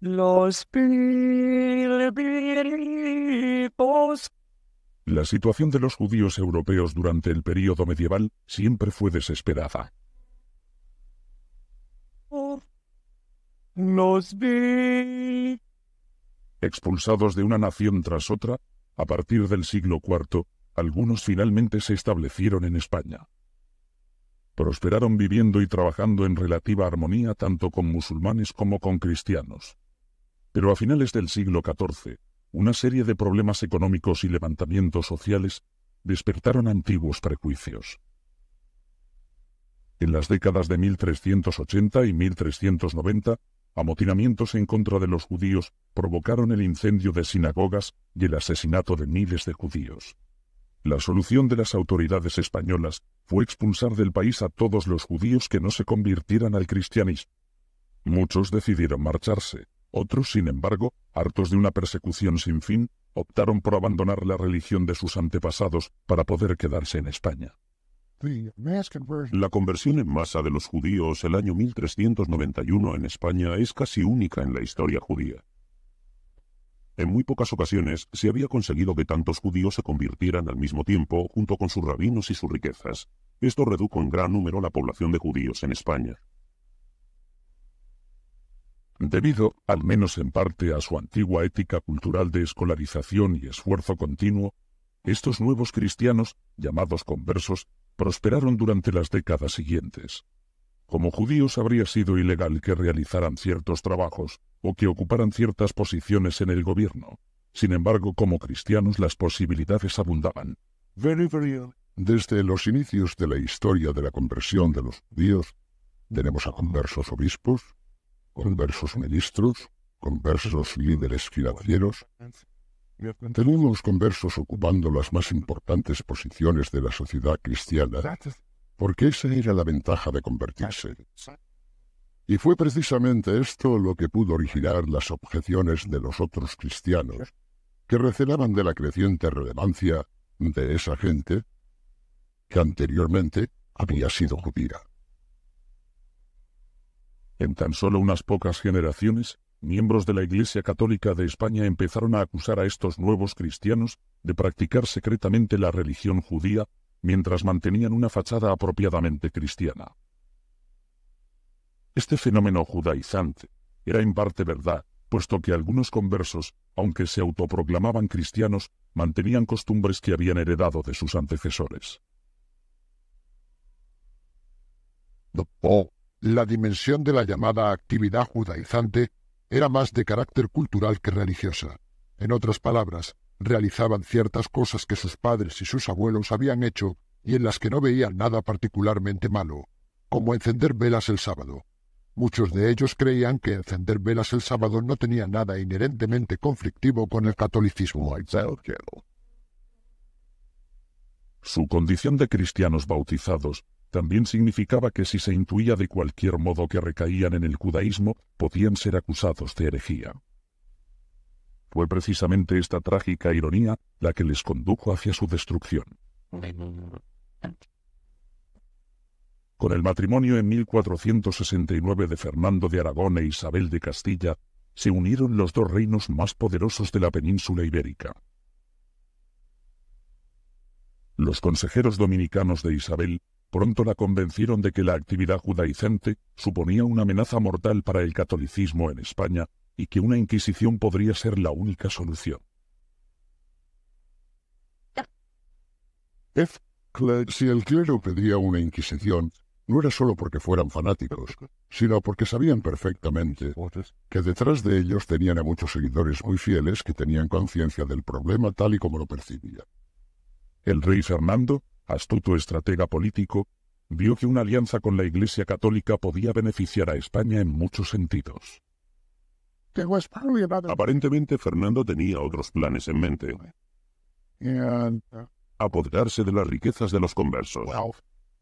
Los La situación de los judíos europeos durante el período medieval siempre fue desesperada. Los Expulsados de una nación tras otra, a partir del siglo IV, algunos finalmente se establecieron en España. Prosperaron viviendo y trabajando en relativa armonía tanto con musulmanes como con cristianos. Pero a finales del siglo XIV, una serie de problemas económicos y levantamientos sociales despertaron antiguos prejuicios. En las décadas de 1380 y 1390, amotinamientos en contra de los judíos provocaron el incendio de sinagogas y el asesinato de miles de judíos. La solución de las autoridades españolas fue expulsar del país a todos los judíos que no se convirtieran al cristianismo. Muchos decidieron marcharse, otros, sin embargo, hartos de una persecución sin fin, optaron por abandonar la religión de sus antepasados para poder quedarse en España. La conversión en masa de los judíos el año 1391 en España es casi única en la historia judía. En muy pocas ocasiones se había conseguido que tantos judíos se convirtieran al mismo tiempo junto con sus rabinos y sus riquezas. Esto redujo en gran número la población de judíos en España debido, al menos en parte, a su antigua ética cultural de escolarización y esfuerzo continuo, estos nuevos cristianos, llamados conversos, prosperaron durante las décadas siguientes. Como judíos habría sido ilegal que realizaran ciertos trabajos o que ocuparan ciertas posiciones en el gobierno. Sin embargo, como cristianos las posibilidades abundaban. Desde los inicios de la historia de la conversión de los judíos, tenemos a conversos obispos, con versos ministros, conversos líderes financieros, tenemos conversos ocupando las más importantes posiciones de la sociedad cristiana, porque esa era la ventaja de convertirse. Y fue precisamente esto lo que pudo originar las objeciones de los otros cristianos, que recelaban de la creciente relevancia de esa gente, que anteriormente había sido judía. En tan solo unas pocas generaciones, miembros de la Iglesia Católica de España empezaron a acusar a estos nuevos cristianos de practicar secretamente la religión judía, mientras mantenían una fachada apropiadamente cristiana. Este fenómeno judaizante era en parte verdad, puesto que algunos conversos, aunque se autoproclamaban cristianos, mantenían costumbres que habían heredado de sus antecesores la dimensión de la llamada actividad judaizante era más de carácter cultural que religiosa. En otras palabras, realizaban ciertas cosas que sus padres y sus abuelos habían hecho y en las que no veían nada particularmente malo, como encender velas el sábado. Muchos de ellos creían que encender velas el sábado no tenía nada inherentemente conflictivo con el catolicismo. Su condición de cristianos bautizados también significaba que si se intuía de cualquier modo que recaían en el judaísmo, podían ser acusados de herejía. Fue precisamente esta trágica ironía la que les condujo hacia su destrucción. Con el matrimonio en 1469 de Fernando de Aragón e Isabel de Castilla, se unieron los dos reinos más poderosos de la península ibérica. Los consejeros dominicanos de Isabel pronto la convencieron de que la actividad judaicente suponía una amenaza mortal para el catolicismo en España y que una inquisición podría ser la única solución. si el clero pedía una inquisición, no era solo porque fueran fanáticos, sino porque sabían perfectamente que detrás de ellos tenían a muchos seguidores muy fieles que tenían conciencia del problema tal y como lo percibían. El rey Fernando astuto estratega político, vio que una alianza con la Iglesia Católica podía beneficiar a España en muchos sentidos. Aparentemente Fernando tenía otros planes en mente. Uh, Apoderarse de las riquezas de los conversos.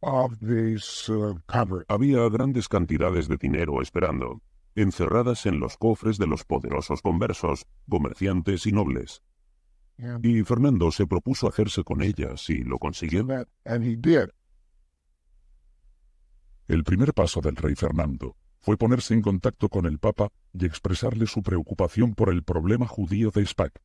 Uh, Había grandes cantidades de dinero esperando, encerradas en los cofres de los poderosos conversos, comerciantes y nobles. Y Fernando se propuso hacerse con ella, si lo consiguió. El primer paso del rey Fernando fue ponerse en contacto con el Papa y expresarle su preocupación por el problema judío de Spac.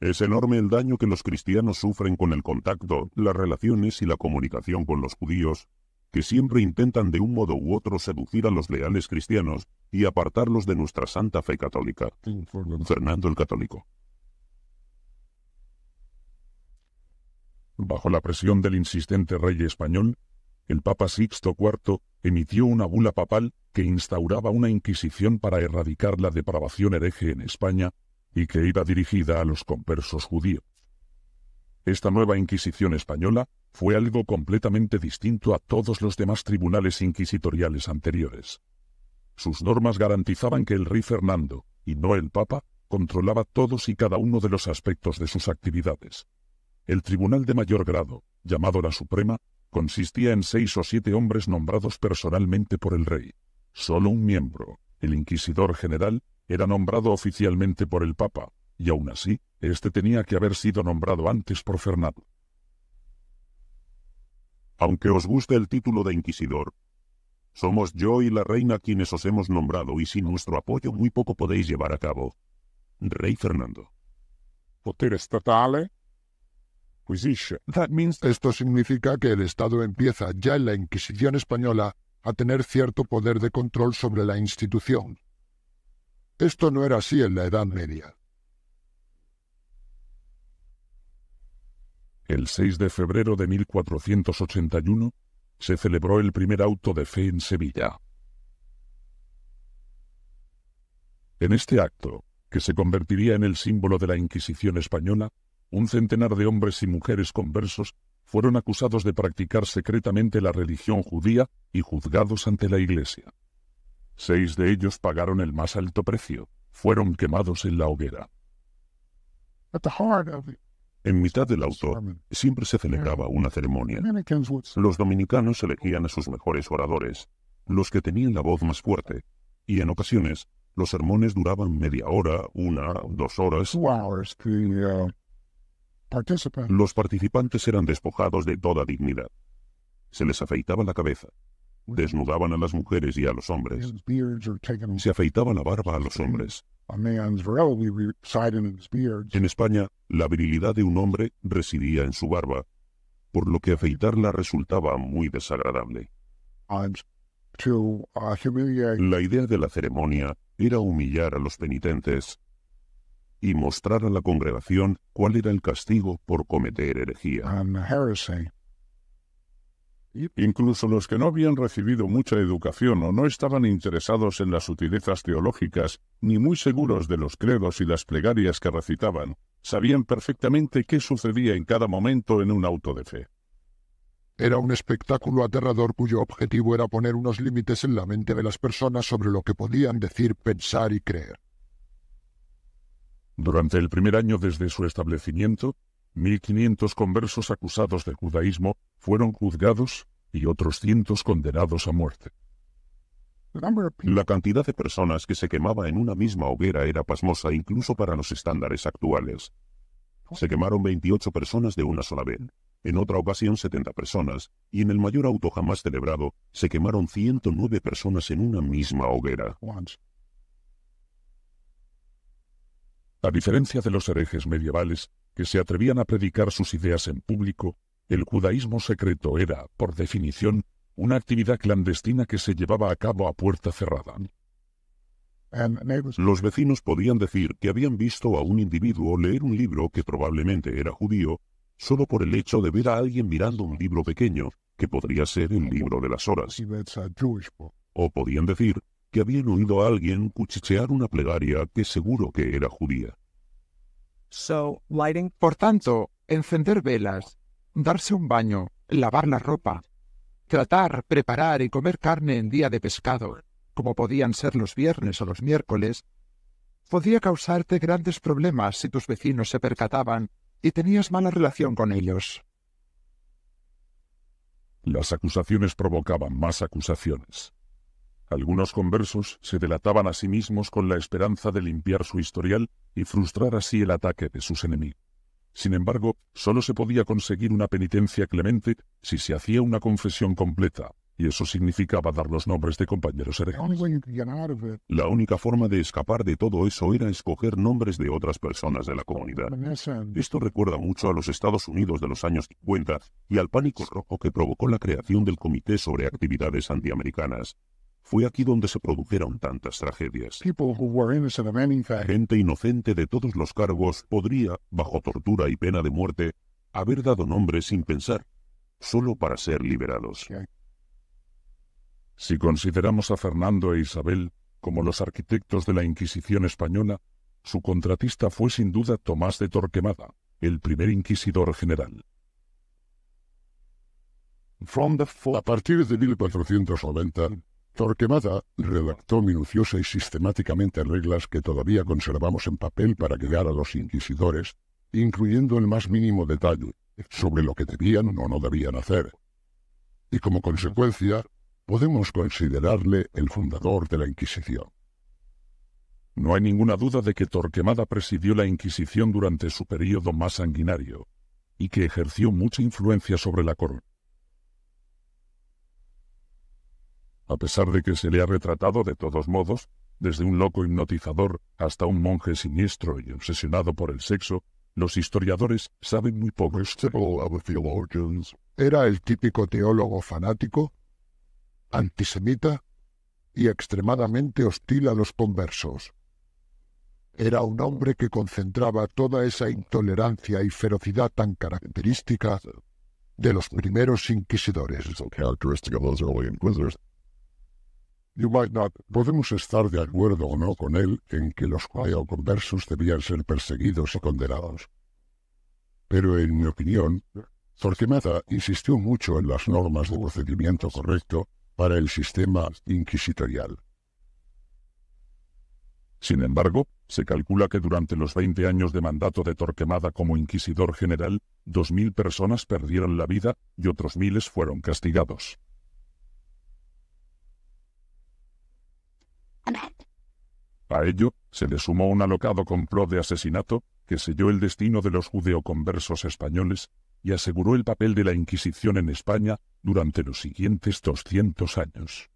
Es enorme el daño que los cristianos sufren con el contacto, las relaciones y la comunicación con los judíos que siempre intentan de un modo u otro seducir a los leales cristianos y apartarlos de nuestra santa fe católica. Fernando el Católico. Bajo la presión del insistente rey español, el Papa Sixto IV emitió una bula papal que instauraba una inquisición para erradicar la depravación hereje en España y que iba dirigida a los conversos judíos. Esta nueva inquisición española fue algo completamente distinto a todos los demás tribunales inquisitoriales anteriores. Sus normas garantizaban que el rey Fernando, y no el papa, controlaba todos y cada uno de los aspectos de sus actividades. El tribunal de mayor grado, llamado la Suprema, consistía en seis o siete hombres nombrados personalmente por el rey. Solo un miembro, el inquisidor general, era nombrado oficialmente por el papa, y aún así, éste tenía que haber sido nombrado antes por Fernando. Aunque os guste el título de inquisidor, somos yo y la reina quienes os hemos nombrado y sin nuestro apoyo muy poco podéis llevar a cabo. Rey Fernando. Potere estatal. That Esto significa que el Estado empieza ya en la Inquisición española a tener cierto poder de control sobre la institución. Esto no era así en la Edad Media. El 6 de febrero de 1481 se celebró el primer auto de fe en Sevilla. En este acto, que se convertiría en el símbolo de la Inquisición española, un centenar de hombres y mujeres conversos fueron acusados de practicar secretamente la religión judía y juzgados ante la Iglesia. Seis de ellos pagaron el más alto precio, fueron quemados en la hoguera. En mitad del auto siempre se celebraba una ceremonia. Los dominicanos elegían a sus mejores oradores, los que tenían la voz más fuerte, y en ocasiones los sermones duraban media hora, una, dos horas. Uh, los participantes eran despojados de toda dignidad. Se les afeitaba la cabeza. Desnudaban a las mujeres y a los hombres. Se afeitaba la barba a los hombres. En España, la virilidad de un hombre residía en su barba, por lo que afeitarla resultaba muy desagradable. Uh, la idea de la ceremonia era humillar a los penitentes y mostrar a la congregación cuál era el castigo por cometer herejía. Incluso los que no habían recibido mucha educación o no estaban interesados en las sutilezas teológicas, ni muy seguros de los credos y las plegarias que recitaban, sabían perfectamente qué sucedía en cada momento en un auto de fe. Era un espectáculo aterrador cuyo objetivo era poner unos límites en la mente de las personas sobre lo que podían decir, pensar y creer. Durante el primer año desde su establecimiento, 1.500 conversos acusados de judaísmo fueron juzgados y otros cientos condenados a muerte. La cantidad de personas que se quemaba en una misma hoguera era pasmosa incluso para los estándares actuales. Se quemaron 28 personas de una sola vez, en otra ocasión 70 personas, y en el mayor auto jamás celebrado, se quemaron 109 personas en una misma hoguera. A diferencia de los herejes medievales, que se atrevían a predicar sus ideas en público, el judaísmo secreto era, por definición, una actividad clandestina que se llevaba a cabo a puerta cerrada. Los vecinos podían decir que habían visto a un individuo leer un libro que probablemente era judío, solo por el hecho de ver a alguien mirando un libro pequeño, que podría ser el libro de las horas. O podían decir que habían oído a alguien cuchichear una plegaria que seguro que era judía. Por tanto, encender velas, darse un baño, lavar la ropa, tratar, preparar y comer carne en día de pescado, como podían ser los viernes o los miércoles, podía causarte grandes problemas si tus vecinos se percataban y tenías mala relación con ellos. Las acusaciones provocaban más acusaciones. Algunos conversos se delataban a sí mismos con la esperanza de limpiar su historial y frustrar así el ataque de sus enemigos. Sin embargo, solo se podía conseguir una penitencia clemente si se hacía una confesión completa, y eso significaba dar los nombres de compañeros herejes. La única forma de escapar de todo eso era escoger nombres de otras personas de la comunidad. Esto recuerda mucho a los Estados Unidos de los años 50 y al pánico rojo que provocó la creación del Comité sobre Actividades Antiamericanas, fue aquí donde se produjeron tantas tragedias. Gente inocente de todos los cargos podría, bajo tortura y pena de muerte, haber dado nombre sin pensar, solo para ser liberados. Si consideramos a Fernando e Isabel como los arquitectos de la Inquisición española, su contratista fue sin duda Tomás de Torquemada, el primer inquisidor general. A partir de 1490, Torquemada redactó minuciosa y sistemáticamente reglas que todavía conservamos en papel para guiar a los inquisidores, incluyendo el más mínimo detalle sobre lo que debían o no debían hacer. Y como consecuencia, podemos considerarle el fundador de la Inquisición. No hay ninguna duda de que Torquemada presidió la Inquisición durante su período más sanguinario, y que ejerció mucha influencia sobre la corona. a pesar de que se le ha retratado de todos modos, desde un loco hipnotizador hasta un monje siniestro y obsesionado por el sexo, los historiadores saben muy poco. Era el típico teólogo fanático, antisemita y extremadamente hostil a los conversos. Era un hombre que concentraba toda esa intolerancia y ferocidad tan característica de los primeros inquisidores. You might not. Podemos estar de acuerdo o no con él en que los conversos debían ser perseguidos y condenados. Pero en mi opinión, Torquemada insistió mucho en las normas de procedimiento correcto para el sistema inquisitorial. Sin embargo, se calcula que durante los 20 años de mandato de Torquemada como inquisidor general, 2.000 personas perdieron la vida y otros miles fueron castigados. A ello, se le sumó un alocado complot de asesinato, que selló el destino de los judeoconversos españoles, y aseguró el papel de la Inquisición en España durante los siguientes 200 años.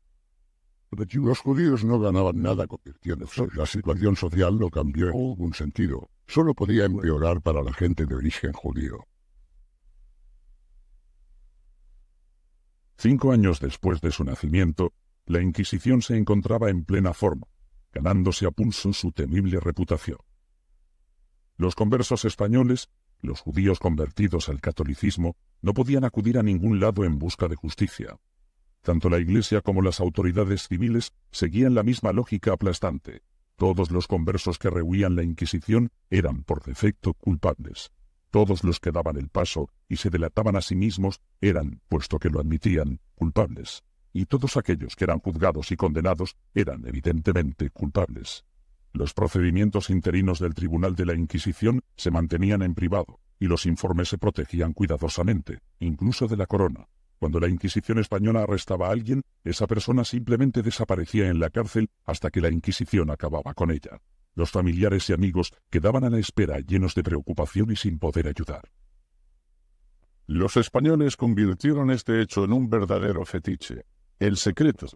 Los judíos no ganaban nada convirtiéndose. La situación social no cambió en ningún sentido. Solo podía empeorar para la gente de origen judío. Cinco años después de su nacimiento, la Inquisición se encontraba en plena forma, ganándose a pulso su temible reputación. Los conversos españoles, los judíos convertidos al catolicismo, no podían acudir a ningún lado en busca de justicia. Tanto la Iglesia como las autoridades civiles seguían la misma lógica aplastante. Todos los conversos que rehuían la Inquisición eran por defecto culpables. Todos los que daban el paso y se delataban a sí mismos eran, puesto que lo admitían, culpables y todos aquellos que eran juzgados y condenados eran evidentemente culpables. Los procedimientos interinos del Tribunal de la Inquisición se mantenían en privado, y los informes se protegían cuidadosamente, incluso de la corona. Cuando la Inquisición española arrestaba a alguien, esa persona simplemente desaparecía en la cárcel hasta que la Inquisición acababa con ella. Los familiares y amigos quedaban a la espera llenos de preocupación y sin poder ayudar. Los españoles convirtieron este hecho en un verdadero fetiche. El secreto.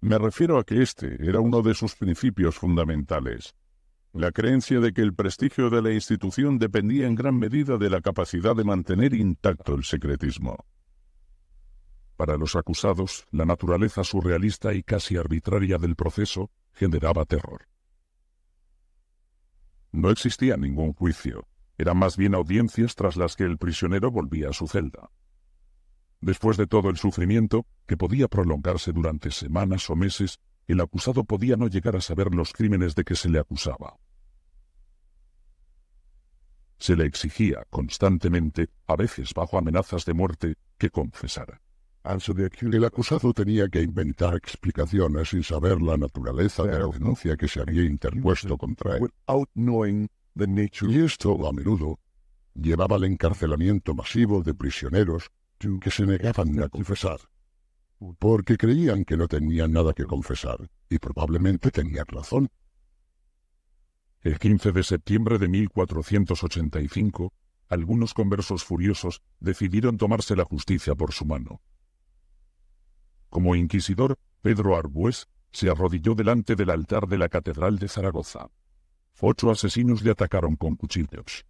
Me refiero a que este era uno de sus principios fundamentales. La creencia de que el prestigio de la institución dependía en gran medida de la capacidad de mantener intacto el secretismo. Para los acusados, la naturaleza surrealista y casi arbitraria del proceso generaba terror. No existía ningún juicio, eran más bien audiencias tras las que el prisionero volvía a su celda. Después de todo el sufrimiento, que podía prolongarse durante semanas o meses, el acusado podía no llegar a saber los crímenes de que se le acusaba. Se le exigía constantemente, a veces bajo amenazas de muerte, que confesara. El acusado tenía que inventar explicaciones sin saber la naturaleza de la denuncia que se había interpuesto contra él. Y esto, a menudo, llevaba al encarcelamiento masivo de prisioneros que se negaban a confesar, porque creían que no tenían nada que confesar, y probablemente tenían razón. El 15 de septiembre de 1485, algunos conversos furiosos decidieron tomarse la justicia por su mano. Como inquisidor, Pedro Arbués se arrodilló delante del altar de la Catedral de Zaragoza. Ocho asesinos le atacaron con cuchillos.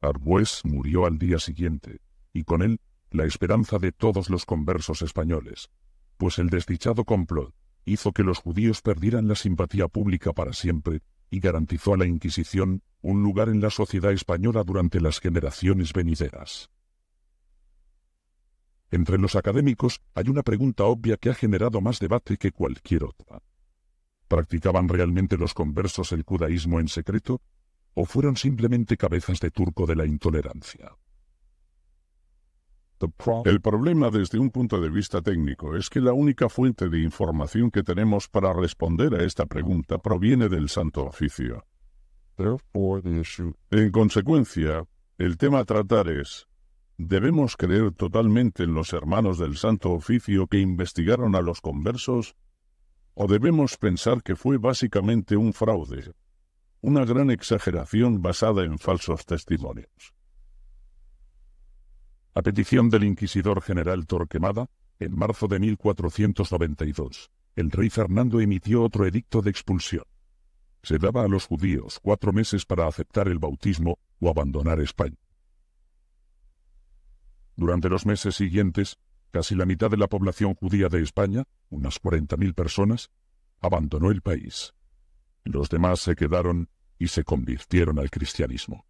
Arbues murió al día siguiente, y con él la esperanza de todos los conversos españoles, pues el desdichado complot hizo que los judíos perdieran la simpatía pública para siempre y garantizó a la Inquisición un lugar en la sociedad española durante las generaciones venideras. Entre los académicos hay una pregunta obvia que ha generado más debate que cualquier otra. ¿Practicaban realmente los conversos el judaísmo en secreto o fueron simplemente cabezas de turco de la intolerancia? El problema desde un punto de vista técnico es que la única fuente de información que tenemos para responder a esta pregunta proviene del Santo Oficio. En consecuencia, el tema a tratar es, ¿debemos creer totalmente en los hermanos del Santo Oficio que investigaron a los conversos o debemos pensar que fue básicamente un fraude, una gran exageración basada en falsos testimonios. A petición del inquisidor general Torquemada, en marzo de 1492, el rey Fernando emitió otro edicto de expulsión. Se daba a los judíos cuatro meses para aceptar el bautismo o abandonar España. Durante los meses siguientes, casi la mitad de la población judía de España, unas 40.000 personas, abandonó el país. Los demás se quedaron y se convirtieron al cristianismo.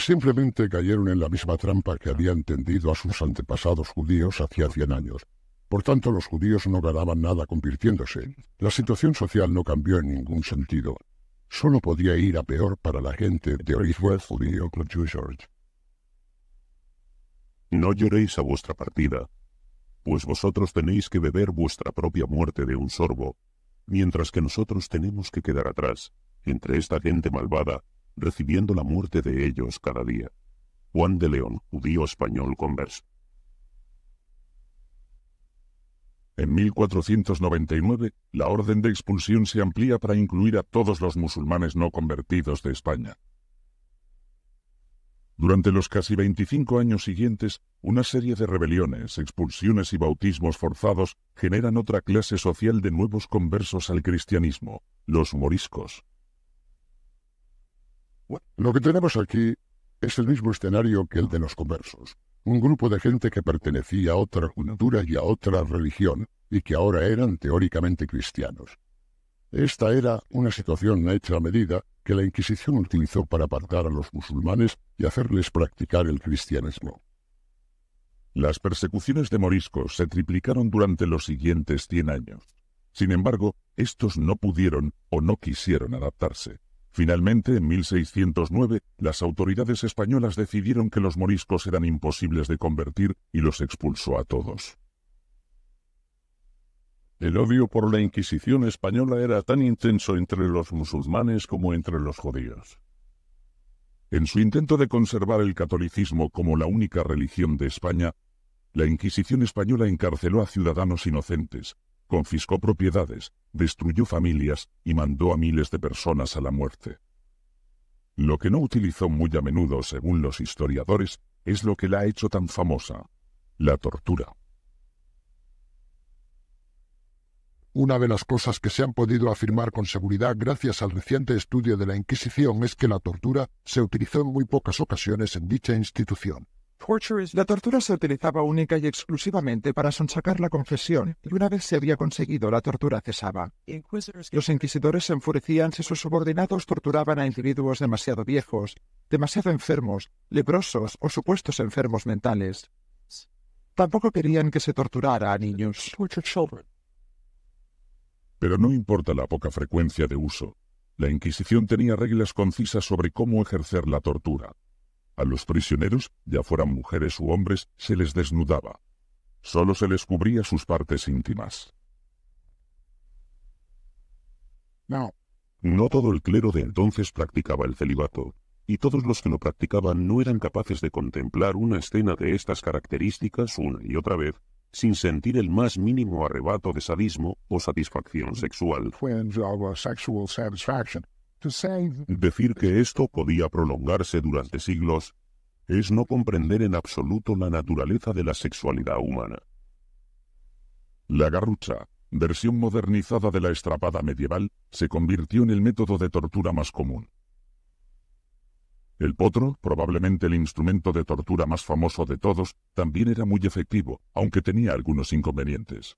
simplemente cayeron en la misma trampa que habían tendido a sus antepasados judíos hacía 100 años. Por tanto, los judíos no ganaban nada convirtiéndose. La situación social no cambió en ningún sentido. Solo podía ir a peor para la gente de origen judío. No lloréis a vuestra partida, pues vosotros tenéis que beber vuestra propia muerte de un sorbo, mientras que nosotros tenemos que quedar atrás, entre esta gente malvada, recibiendo la muerte de ellos cada día. Juan de León, judío español converso. En 1499, la orden de expulsión se amplía para incluir a todos los musulmanes no convertidos de España. Durante los casi 25 años siguientes, una serie de rebeliones, expulsiones y bautismos forzados generan otra clase social de nuevos conversos al cristianismo, los moriscos. Lo que tenemos aquí es el mismo escenario que el de los conversos. Un grupo de gente que pertenecía a otra cultura y a otra religión y que ahora eran teóricamente cristianos. Esta era una situación hecha a medida que la Inquisición utilizó para apartar a los musulmanes y hacerles practicar el cristianismo. Las persecuciones de moriscos se triplicaron durante los siguientes cien años. Sin embargo, estos no pudieron o no quisieron adaptarse. Finalmente, en 1609, las autoridades españolas decidieron que los moriscos eran imposibles de convertir y los expulsó a todos. El odio por la Inquisición española era tan intenso entre los musulmanes como entre los judíos. En su intento de conservar el catolicismo como la única religión de España, la Inquisición española encarceló a ciudadanos inocentes, confiscó propiedades, destruyó familias y mandó a miles de personas a la muerte. Lo que no utilizó muy a menudo, según los historiadores, es lo que la ha hecho tan famosa, la tortura. Una de las cosas que se han podido afirmar con seguridad gracias al reciente estudio de la Inquisición es que la tortura se utilizó en muy pocas ocasiones en dicha institución. La tortura se utilizaba única y exclusivamente para sonsacar la confesión, y una vez se había conseguido, la tortura cesaba. Los inquisidores se enfurecían si sus subordinados torturaban a individuos demasiado viejos, demasiado enfermos, leprosos o supuestos enfermos mentales. Tampoco querían que se torturara a niños. Pero no importa la poca frecuencia de uso, la Inquisición tenía reglas concisas sobre cómo ejercer la tortura. A los prisioneros, ya fueran mujeres u hombres, se les desnudaba. Solo se les cubría sus partes íntimas. No. No todo el clero de entonces practicaba el celibato, y todos los que lo practicaban no eran capaces de contemplar una escena de estas características una y otra vez sin sentir el más mínimo arrebato de sadismo o satisfacción sexual. Decir que esto podía prolongarse durante siglos es no comprender en absoluto la naturaleza de la sexualidad humana. La garrucha, versión modernizada de la estrapada medieval, se convirtió en el método de tortura más común. El potro, probablemente el instrumento de tortura más famoso de todos, también era muy efectivo, aunque tenía algunos inconvenientes.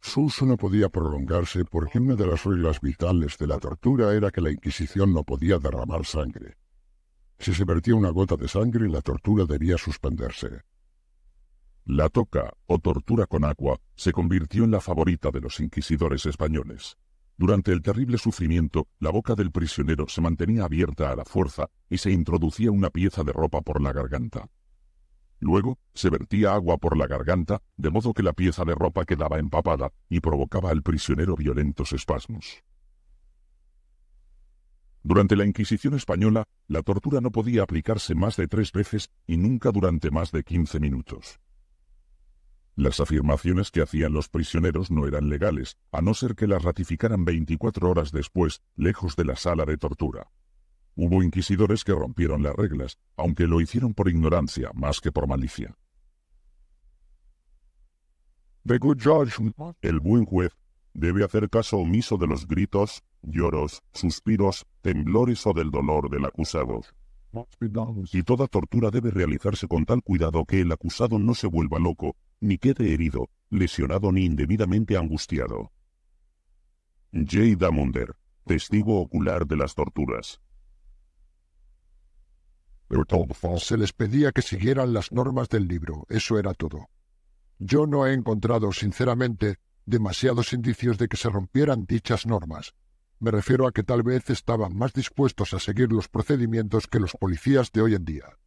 Su uso no podía prolongarse porque una de las reglas vitales de la tortura era que la Inquisición no podía derramar sangre. Si se vertía una gota de sangre, la tortura debía suspenderse. La toca, o tortura con agua, se convirtió en la favorita de los inquisidores españoles. Durante el terrible sufrimiento, la boca del prisionero se mantenía abierta a la fuerza y se introducía una pieza de ropa por la garganta. Luego se vertía agua por la garganta, de modo que la pieza de ropa quedaba empapada y provocaba al prisionero violentos espasmos. Durante la Inquisición española, la tortura no podía aplicarse más de tres veces y nunca durante más de quince minutos. Las afirmaciones que hacían los prisioneros no eran legales, a no ser que las ratificaran 24 horas después, lejos de la sala de tortura. Hubo inquisidores que rompieron las reglas, aunque lo hicieron por ignorancia más que por malicia. el buen juez, debe hacer caso omiso de los gritos, lloros, suspiros, temblores o del dolor del acusado. Y toda tortura debe realizarse con tal cuidado que el acusado no se vuelva loco, ni quede herido, lesionado ni indebidamente angustiado. J. Damunder, testigo ocular de las torturas. se les pedía que siguieran las normas del libro, eso era todo. Yo no he encontrado, sinceramente, demasiados indicios de que se rompieran dichas normas. Me refiero a que tal vez estaban más dispuestos a seguir los procedimientos que los policías de hoy en día.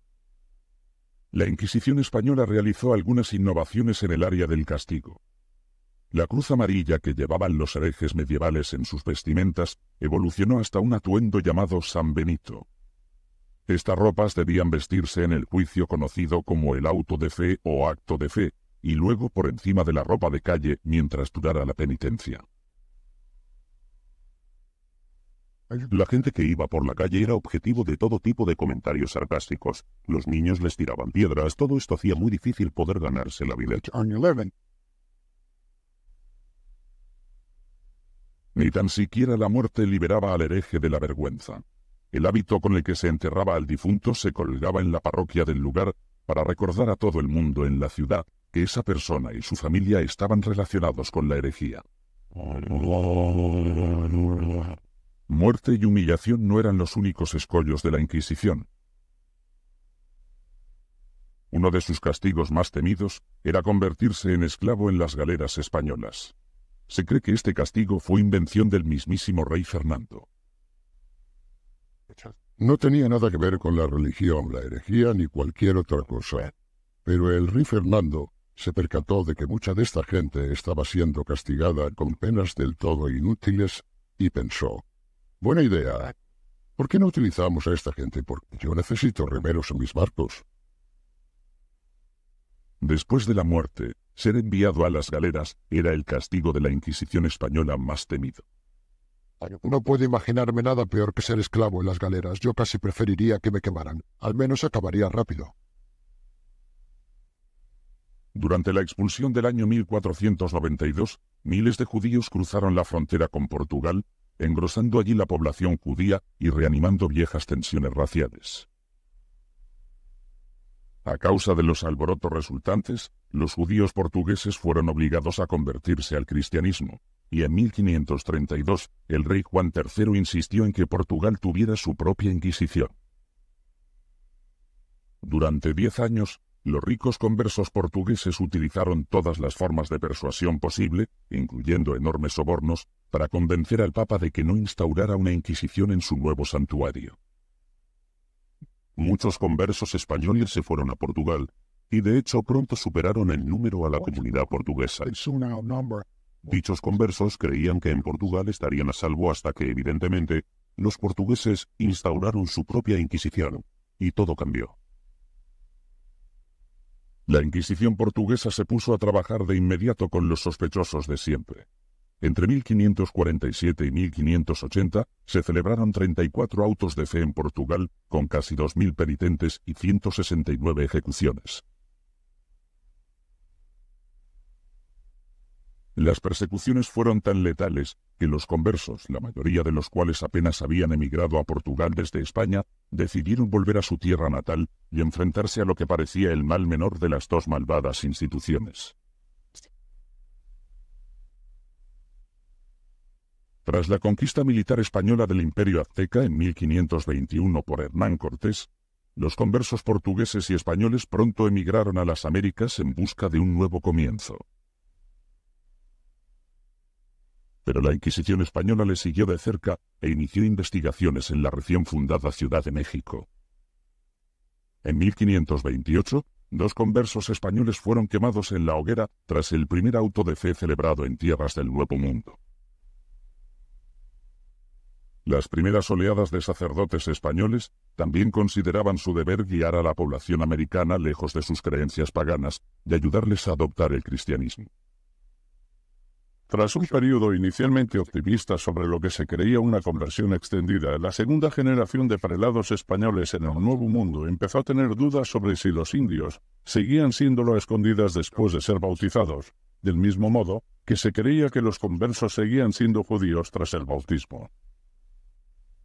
La Inquisición española realizó algunas innovaciones en el área del castigo. La cruz amarilla que llevaban los herejes medievales en sus vestimentas evolucionó hasta un atuendo llamado San Benito. Estas ropas debían vestirse en el juicio conocido como el auto de fe o acto de fe, y luego por encima de la ropa de calle mientras durara la penitencia. La gente que iba por la calle era objetivo de todo tipo de comentarios sarcásticos. Los niños les tiraban piedras, todo esto hacía muy difícil poder ganarse la vida. Ni tan siquiera la muerte liberaba al hereje de la vergüenza. El hábito con el que se enterraba al difunto se colgaba en la parroquia del lugar para recordar a todo el mundo en la ciudad que esa persona y su familia estaban relacionados con la herejía. Muerte y humillación no eran los únicos escollos de la Inquisición. Uno de sus castigos más temidos era convertirse en esclavo en las galeras españolas. Se cree que este castigo fue invención del mismísimo rey Fernando. No tenía nada que ver con la religión, la herejía ni cualquier otra cosa. Pero el rey Fernando se percató de que mucha de esta gente estaba siendo castigada con penas del todo inútiles y pensó, Buena idea. ¿Por qué no utilizamos a esta gente? Porque yo necesito remeros en mis barcos. Después de la muerte, ser enviado a las galeras era el castigo de la Inquisición española más temido. No puedo imaginarme nada peor que ser esclavo en las galeras. Yo casi preferiría que me quemaran. Al menos acabaría rápido. Durante la expulsión del año 1492, miles de judíos cruzaron la frontera con Portugal engrosando allí la población judía y reanimando viejas tensiones raciales. A causa de los alborotos resultantes, los judíos portugueses fueron obligados a convertirse al cristianismo, y en 1532 el rey Juan III insistió en que Portugal tuviera su propia Inquisición. Durante diez años, los ricos conversos portugueses utilizaron todas las formas de persuasión posible, incluyendo enormes sobornos, para convencer al Papa de que no instaurara una Inquisición en su nuevo santuario. Muchos conversos españoles se fueron a Portugal, y de hecho pronto superaron en número a la comunidad portuguesa. Dichos conversos creían que en Portugal estarían a salvo hasta que, evidentemente, los portugueses instauraron su propia Inquisición, y todo cambió. La Inquisición portuguesa se puso a trabajar de inmediato con los sospechosos de siempre. Entre 1547 y 1580 se celebraron 34 autos de fe en Portugal, con casi 2.000 penitentes y 169 ejecuciones. Las persecuciones fueron tan letales que los conversos, la mayoría de los cuales apenas habían emigrado a Portugal desde España, decidieron volver a su tierra natal y enfrentarse a lo que parecía el mal menor de las dos malvadas instituciones. Tras la conquista militar española del Imperio Azteca en 1521 por Hernán Cortés, los conversos portugueses y españoles pronto emigraron a las Américas en busca de un nuevo comienzo. pero la Inquisición española le siguió de cerca e inició investigaciones en la recién fundada Ciudad de México. En 1528, dos conversos españoles fueron quemados en la hoguera tras el primer auto de fe celebrado en tierras del Nuevo Mundo. Las primeras oleadas de sacerdotes españoles también consideraban su deber guiar a la población americana lejos de sus creencias paganas y ayudarles a adoptar el cristianismo. Tras un periodo inicialmente optimista sobre lo que se creía una conversión extendida, la segunda generación de prelados españoles en el Nuevo Mundo empezó a tener dudas sobre si los indios seguían siéndolo a escondidas después de ser bautizados, del mismo modo que se creía que los conversos seguían siendo judíos tras el bautismo.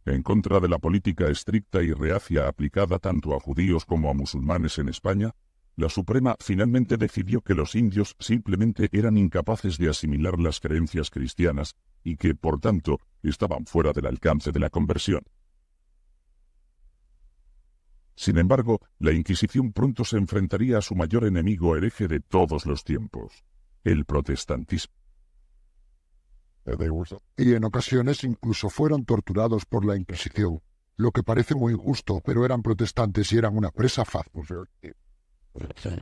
En contra de la política estricta y reacia aplicada tanto a judíos como a musulmanes en España, la Suprema finalmente decidió que los indios simplemente eran incapaces de asimilar las creencias cristianas, y que, por tanto, estaban fuera del alcance de la conversión. Sin embargo, la Inquisición pronto se enfrentaría a su mayor enemigo hereje de todos los tiempos, el protestantismo. Y en ocasiones incluso fueron torturados por la Inquisición, lo que parece muy injusto, pero eran protestantes y eran una presa fácil. Listen.